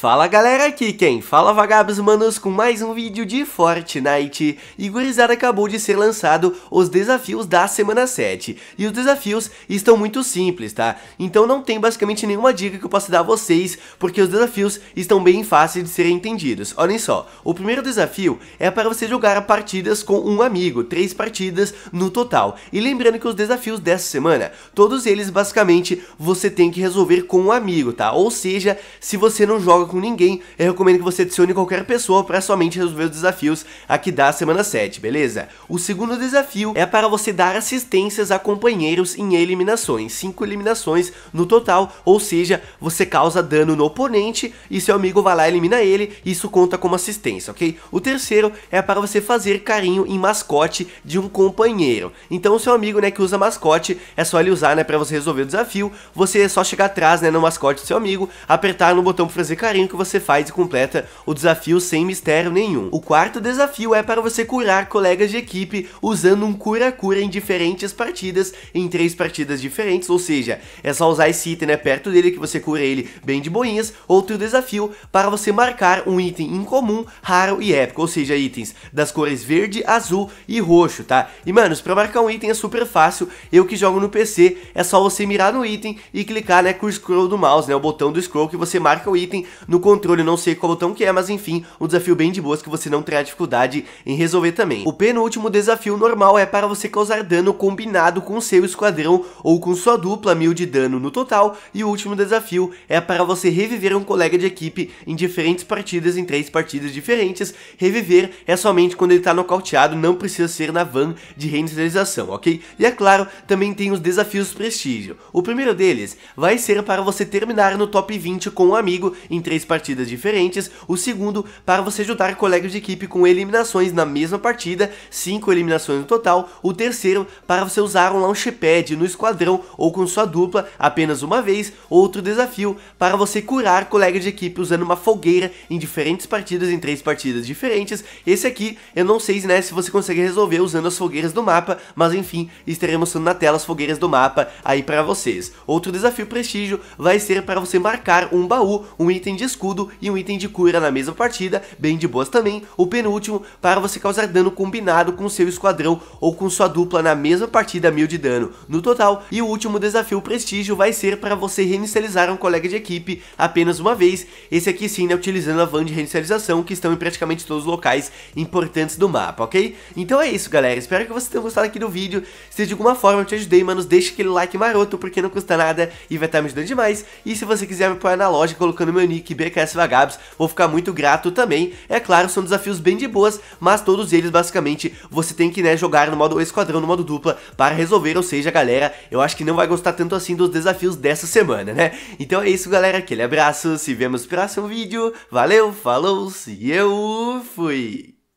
Fala galera, aqui quem fala vagabos manos com mais um vídeo de Fortnite e gurizada acabou de ser lançado os desafios da semana 7 e os desafios estão muito simples, tá? Então não tem basicamente nenhuma dica que eu possa dar a vocês porque os desafios estão bem fáceis de serem entendidos. Olhem só, o primeiro desafio é para você jogar partidas com um amigo, três partidas no total e lembrando que os desafios dessa semana, todos eles basicamente você tem que resolver com um amigo, tá? Ou seja, se você não joga com ninguém, eu recomendo que você adicione qualquer pessoa para somente resolver os desafios aqui da semana 7, beleza? O segundo desafio é para você dar assistências a companheiros em eliminações, 5 eliminações no total, ou seja, você causa dano no oponente e seu amigo vai lá e elimina ele, isso conta como assistência, ok? O terceiro é para você fazer carinho em mascote de um companheiro. Então seu amigo, né, que usa mascote, é só ele usar, né, para você resolver o desafio, você é só chegar atrás, né, no mascote do seu amigo, apertar no botão para fazer carinho que você faz e completa o desafio sem mistério nenhum. O quarto desafio é para você curar colegas de equipe usando um cura-cura em diferentes partidas, em três partidas diferentes, ou seja, é só usar esse item né, perto dele que você cura ele bem de boinhas. Outro desafio para você marcar um item incomum, raro e épico, ou seja, itens das cores verde, azul e roxo, tá? E manos, para marcar um item é super fácil, eu que jogo no PC, é só você mirar no item e clicar né, com o scroll do mouse, né, o botão do scroll que você marca o item no controle não sei qual botão que é, mas enfim, um desafio bem de boas que você não terá dificuldade em resolver também. O penúltimo desafio normal é para você causar dano combinado com seu esquadrão ou com sua dupla mil de dano no total. E o último desafio é para você reviver um colega de equipe em diferentes partidas, em três partidas diferentes. Reviver é somente quando ele está nocauteado, não precisa ser na van de reinicialização, ok? E é claro, também tem os desafios prestígio. O primeiro deles vai ser para você terminar no top 20 com um amigo em três três partidas diferentes, o segundo para você juntar colegas de equipe com eliminações na mesma partida, cinco eliminações no total, o terceiro para você usar um launchpad no esquadrão ou com sua dupla apenas uma vez, outro desafio para você curar colegas de equipe usando uma fogueira em diferentes partidas, em três partidas diferentes, esse aqui eu não sei né, se você consegue resolver usando as fogueiras do mapa, mas enfim, estaremos na tela as fogueiras do mapa aí para vocês. Outro desafio prestígio vai ser para você marcar um baú, um item de escudo e um item de cura na mesma partida, bem de boas também, o penúltimo para você causar dano combinado com seu esquadrão ou com sua dupla na mesma partida mil de dano no total, e o último desafio prestígio vai ser para você reinicializar um colega de equipe apenas uma vez, esse aqui sim né, utilizando a van de reinicialização que estão em praticamente todos os locais importantes do mapa, ok? Então é isso galera, espero que vocês tenham gostado aqui do vídeo, se de alguma forma eu te ajudei, mano deixa aquele like maroto porque não custa nada e vai estar tá me ajudando demais, e se você quiser me apoiar na loja colocando meu nick que BKS Vagabs, vou ficar muito grato também. É claro, são desafios bem de boas, mas todos eles basicamente você tem que né, jogar no modo esquadrão, no modo dupla para resolver, ou seja, galera, eu acho que não vai gostar tanto assim dos desafios dessa semana, né? Então é isso, galera, aquele abraço, se vemos no próximo vídeo, valeu, falou, e eu fui!